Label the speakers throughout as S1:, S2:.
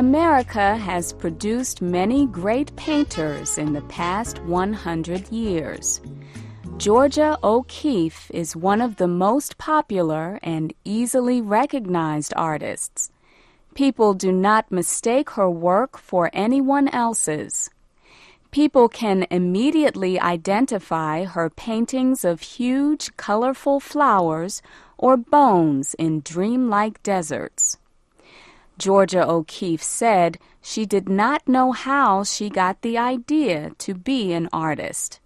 S1: America has produced many great painters in the past 100 years. Georgia O'Keeffe is one of the most popular and easily recognized artists. People do not mistake her work for anyone else's. People can immediately identify her paintings of huge, colorful flowers or bones in dreamlike deserts. Georgia O'Keeffe said she did not know how she got the idea to be an artist.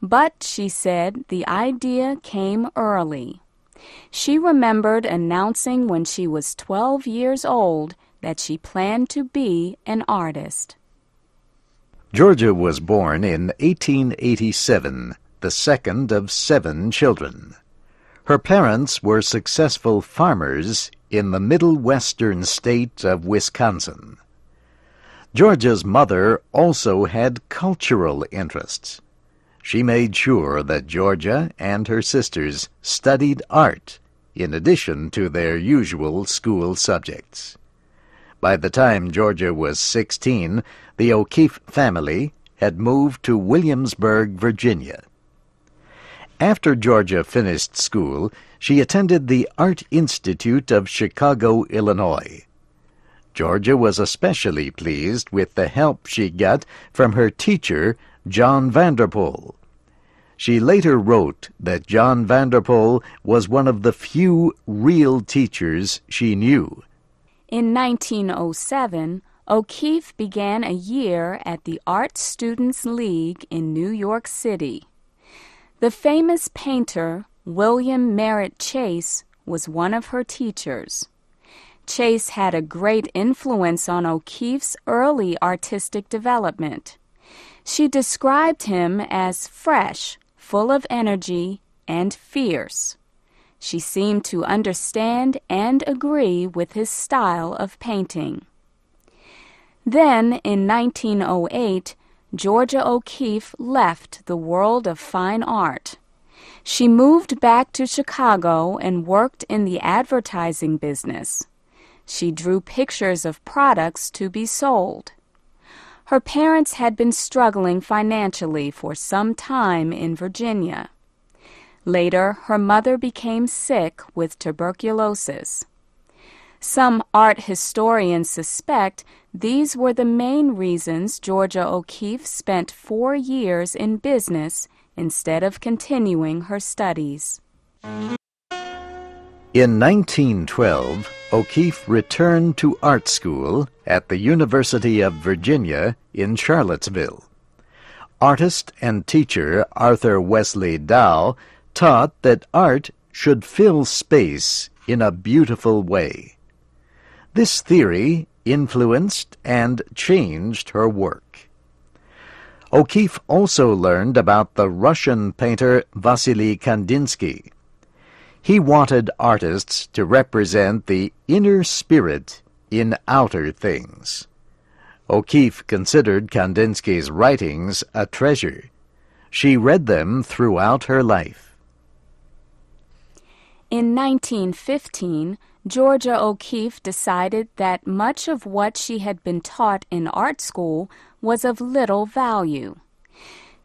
S1: But she said the idea came early. She remembered announcing when she was 12 years old that she planned to be an artist.
S2: Georgia was born in 1887, the second of seven children. Her parents were successful farmers in the middle western state of Wisconsin. Georgia's mother also had cultural interests. She made sure that Georgia and her sisters studied art in addition to their usual school subjects. By the time Georgia was 16, the O'Keefe family had moved to Williamsburg, Virginia. After Georgia finished school, she attended the Art Institute of Chicago, Illinois. Georgia was especially pleased with the help she got from her teacher, John Vanderpool. She later wrote that John Vanderpool was one of the few real teachers she knew.
S1: In 1907, O'Keefe began a year at the Art Students League in New York City. The famous painter William Merritt Chase was one of her teachers. Chase had a great influence on O'Keeffe's early artistic development. She described him as fresh, full of energy, and fierce. She seemed to understand and agree with his style of painting. Then, in 1908, Georgia O'Keeffe left the world of fine art. She moved back to Chicago and worked in the advertising business. She drew pictures of products to be sold. Her parents had been struggling financially for some time in Virginia. Later, her mother became sick with tuberculosis. Some art historians suspect these were the main reasons Georgia O'Keeffe spent four years in business instead of continuing her studies.
S2: In 1912, O'Keeffe returned to art school at the University of Virginia in Charlottesville. Artist and teacher Arthur Wesley Dow taught that art should fill space in a beautiful way. This theory influenced and changed her work. O'Keefe also learned about the Russian painter Vasily Kandinsky. He wanted artists to represent the inner spirit in outer things. O'Keefe considered Kandinsky's writings a treasure. She read them throughout her life.
S1: In 1915, Georgia O'Keeffe decided that much of what she had been taught in art school was of little value.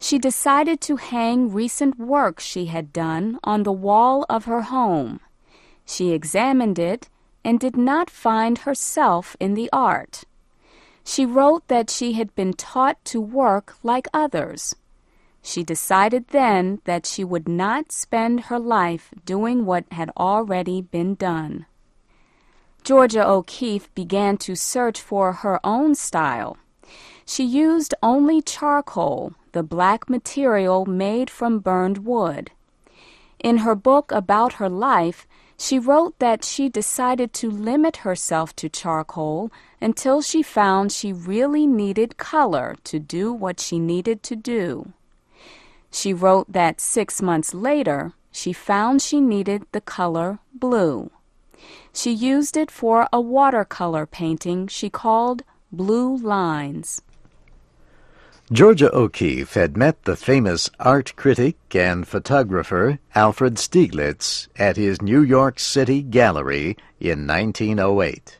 S1: She decided to hang recent work she had done on the wall of her home. She examined it and did not find herself in the art. She wrote that she had been taught to work like others. She decided then that she would not spend her life doing what had already been done. Georgia O'Keeffe began to search for her own style. She used only charcoal, the black material made from burned wood. In her book about her life, she wrote that she decided to limit herself to charcoal until she found she really needed color to do what she needed to do. She wrote that six months later, she found she needed the color blue. She used it for a watercolor painting she called Blue Lines.
S2: Georgia O'Keeffe had met the famous art critic and photographer Alfred Stieglitz at his New York City gallery in 1908.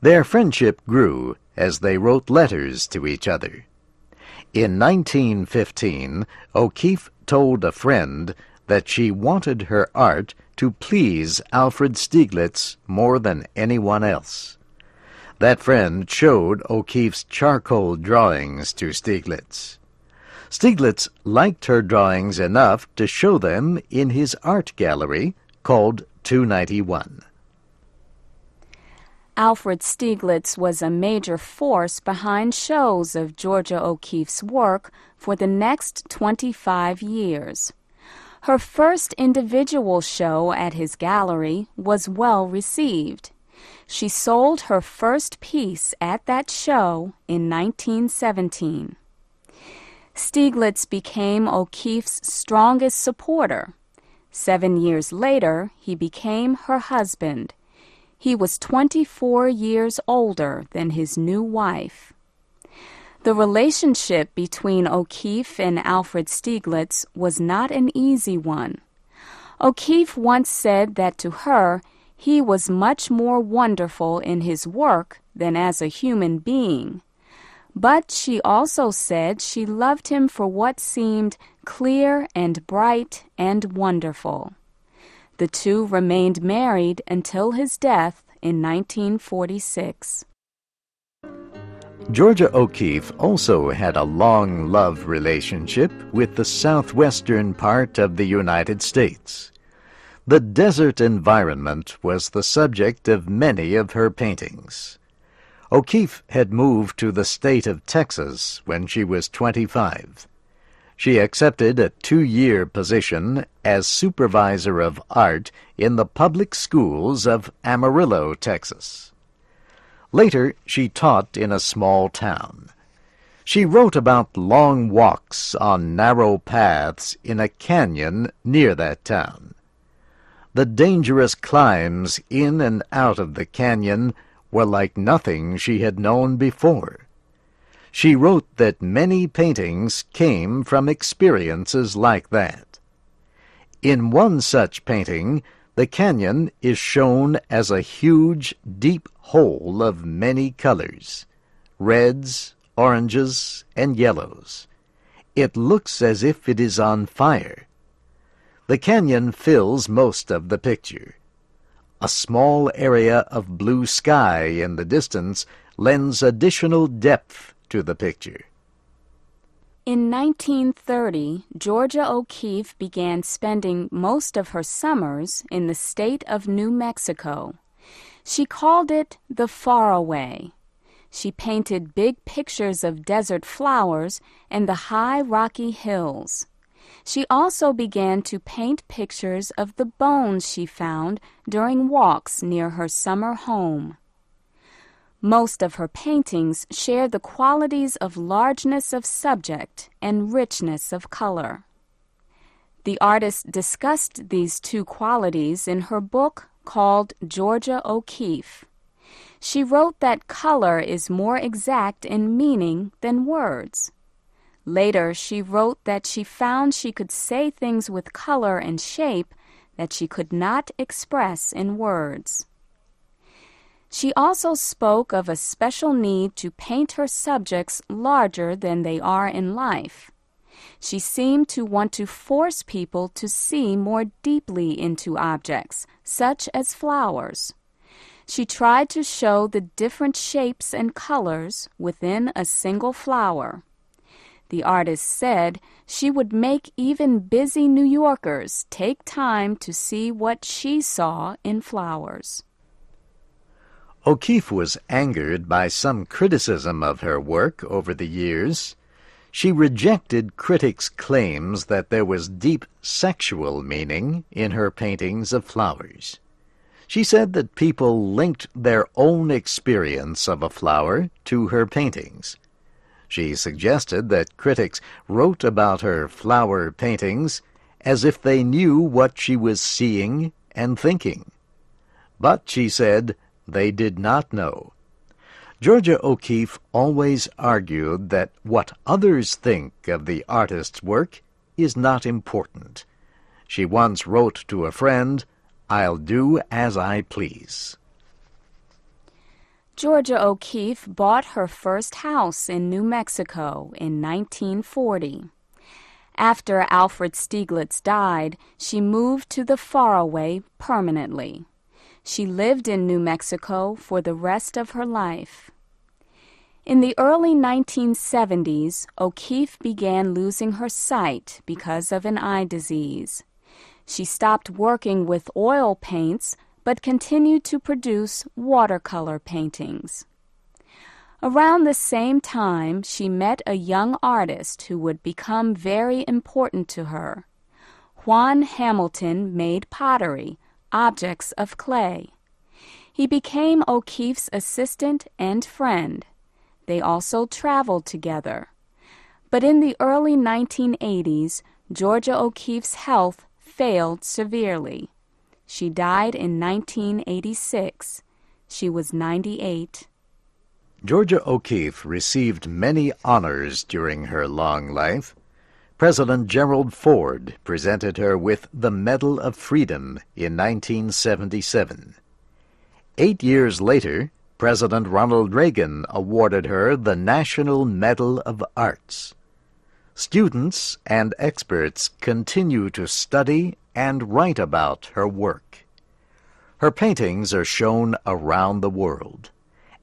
S2: Their friendship grew as they wrote letters to each other. In 1915, O'Keeffe told a friend that she wanted her art to please Alfred Stieglitz more than anyone else. That friend showed O'Keeffe's charcoal drawings to Stieglitz. Stieglitz liked her drawings enough to show them in his art gallery called 291.
S1: Alfred Stieglitz was a major force behind shows of Georgia O'Keeffe's work for the next 25 years. Her first individual show at his gallery was well received. She sold her first piece at that show in 1917. Stieglitz became O'Keeffe's strongest supporter. Seven years later, he became her husband. He was 24 years older than his new wife. The relationship between O'Keeffe and Alfred Stieglitz was not an easy one. O'Keeffe once said that to her, he was much more wonderful in his work than as a human being. But she also said she loved him for what seemed clear and bright and wonderful. The two remained married until his death in 1946.
S2: Georgia O'Keeffe also had a long love relationship with the southwestern part of the United States. The desert environment was the subject of many of her paintings. O'Keeffe had moved to the state of Texas when she was 25. She accepted a two year position as supervisor of art in the public schools of Amarillo, Texas. Later, she taught in a small town. She wrote about long walks on narrow paths in a canyon near that town. The dangerous climbs in and out of the canyon were like nothing she had known before. She wrote that many paintings came from experiences like that. In one such painting, the canyon is shown as a huge, deep hole of many colors reds, oranges, and yellows. It looks as if it is on fire. The canyon fills most of the picture. A small area of blue sky in the distance lends additional depth to the picture.
S1: In 1930, Georgia O'Keeffe began spending most of her summers in the state of New Mexico. She called it the Faraway. She painted big pictures of desert flowers and the high rocky hills. She also began to paint pictures of the bones she found during walks near her summer home. Most of her paintings share the qualities of largeness of subject and richness of color. The artist discussed these two qualities in her book called Georgia O'Keeffe. She wrote that color is more exact in meaning than words. Later, she wrote that she found she could say things with color and shape that she could not express in words. She also spoke of a special need to paint her subjects larger than they are in life. She seemed to want to force people to see more deeply into objects, such as flowers. She tried to show the different shapes and colors within a single flower. The artist said she would make even busy New Yorkers take time to see what she saw in flowers.
S2: O'Keeffe was angered by some criticism of her work over the years. She rejected critics' claims that there was deep sexual meaning in her paintings of flowers. She said that people linked their own experience of a flower to her paintings. She suggested that critics wrote about her flower paintings as if they knew what she was seeing and thinking. But she said they did not know. Georgia O'Keeffe always argued that what others think of the artist's work is not important. She once wrote to a friend, I'll do as I please.
S1: Georgia O'Keeffe bought her first house in New Mexico in 1940. After Alfred Stieglitz died, she moved to the faraway permanently. She lived in New Mexico for the rest of her life. In the early 1970s, O'Keeffe began losing her sight because of an eye disease. She stopped working with oil paints but continued to produce watercolor paintings. Around the same time, she met a young artist who would become very important to her. Juan Hamilton made pottery, objects of clay. He became O'Keeffe's assistant and friend. They also traveled together. But in the early 1980s, Georgia O'Keeffe's health failed severely. She died in 1986. She was 98.
S2: Georgia O'Keeffe received many honors during her long life. President Gerald Ford presented her with the Medal of Freedom in 1977. Eight years later, President Ronald Reagan awarded her the National Medal of Arts. Students and experts continue to study and write about her work. Her paintings are shown around the world,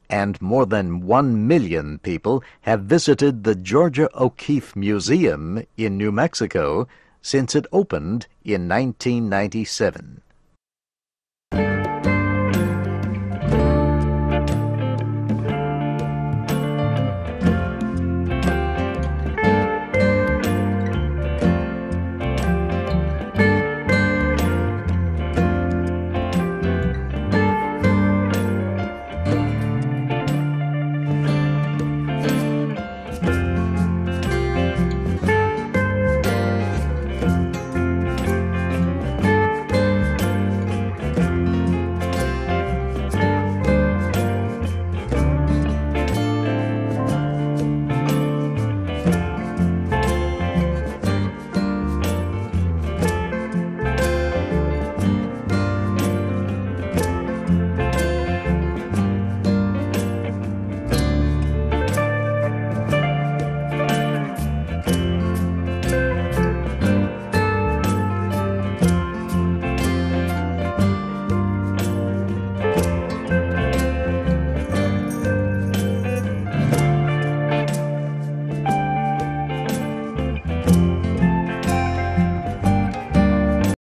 S2: and more than one million people have visited the Georgia O'Keeffe Museum in New Mexico since it opened in 1997.